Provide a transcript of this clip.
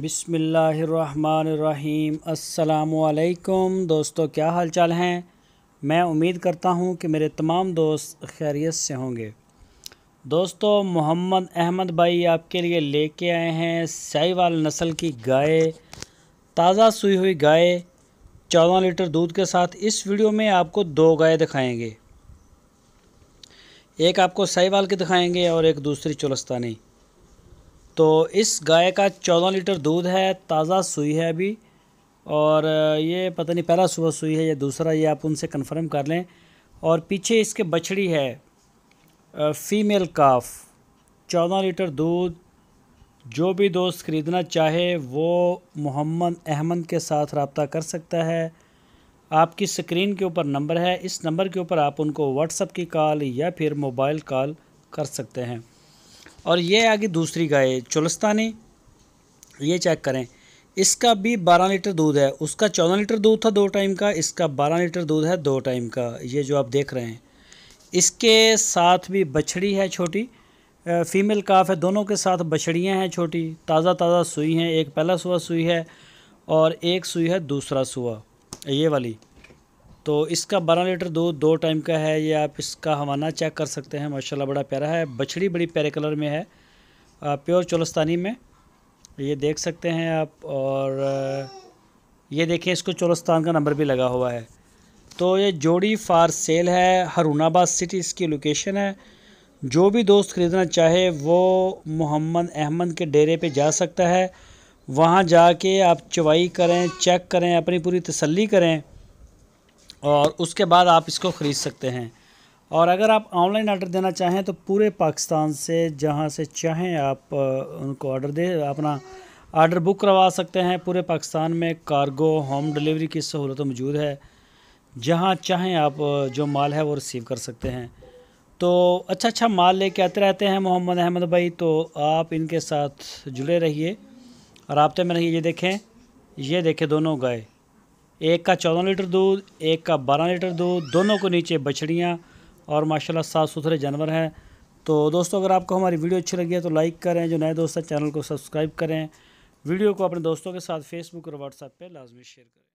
बिसमीम् अल्लाम दोस्तों क्या हाल चाल हैं मैं उम्मीद करता हूं कि मेरे तमाम दोस्त खैरियत से होंगे दोस्तों मोहम्मद अहमद भाई आपके लिए लेके आए हैं साईवाल नस्ल की गाय ताज़ा सुई हुई गाय चौदह लीटर दूध के साथ इस वीडियो में आपको दो गाय दिखाएंगे एक आपको साईवाल की दिखाएंगे और एक दूसरी चुलस्तानी तो इस गाय का चौदह लीटर दूध है ताज़ा सुई है अभी और ये पता नहीं पहला सुबह सुई है या दूसरा ये आप उनसे कंफर्म कर लें और पीछे इसके बछड़ी है फीमेल काफ चौदह लीटर दूध जो भी दोस्त ख़रीदना चाहे वो मोहम्मद अहमद के साथ रबता कर सकता है आपकी स्क्रीन के ऊपर नंबर है इस नंबर के ऊपर आप उनको व्हाट्सअप की कॉल या फिर मोबाइल कॉल कर सकते हैं और ये आगे दूसरी गाय चुलस्तानी ये चेक करें इसका भी 12 लीटर दूध है उसका 14 लीटर दूध था दो टाइम का इसका 12 लीटर दूध है दो टाइम का ये जो आप देख रहे हैं इसके साथ भी बछड़ी है छोटी फीमेल काफ है दोनों के साथ बछड़ियाँ हैं छोटी ताज़ा ताज़ा सुई हैं एक पहला सुआ सुई है और एक सुई है दूसरा सुआ ये वाली तो इसका 12 लीटर दूध दो टाइम का है ये आप इसका हवाना चेक कर सकते हैं माशाल्लाह बड़ा प्यारा है बछड़ी बड़ी प्यारे कलर में है प्योर चोलस्तानी में ये देख सकते हैं आप और ये देखिए इसको चोलस्तान का नंबर भी लगा हुआ है तो ये जोड़ी फार सेल है हरूणाबाद सिटी इसकी लोकेशन है जो भी दोस्त ख़रीदना चाहे वो मोहम्मद अहमद के डेरे पर जा सकता है वहाँ जाके आप चवाई करें चेक करें अपनी पूरी तसली करें और उसके बाद आप इसको ख़रीद सकते हैं और अगर आप ऑनलाइन ऑर्डर देना चाहें तो पूरे पाकिस्तान से जहां से चाहें आप उनको ऑर्डर दे अपना ऑर्डर बुक करवा सकते हैं पूरे पाकिस्तान में कार्गो होम डिलीवरी की सहूलत मौजूद है जहां चाहें आप जो माल है वो रिसीव कर सकते हैं तो अच्छा अच्छा माल लेके आते रहते हैं मोहम्मद अहमद भाई तो आप इनके साथ जुड़े रहिए रबते में रहिए ये देखें ये देखें दोनों गाय एक का चौदह लीटर दूध एक का बारह लीटर दूध दोनों को नीचे बछड़ियाँ और माशाल्लाह साफ़ सुथरे जानवर हैं तो दोस्तों अगर आपको हमारी वीडियो अच्छी लगी है तो लाइक करें जो नए दोस्त हैं चैनल को सब्सक्राइब करें वीडियो को अपने दोस्तों के साथ फेसबुक और व्हाट्सएप पर लाजमी शेयर करें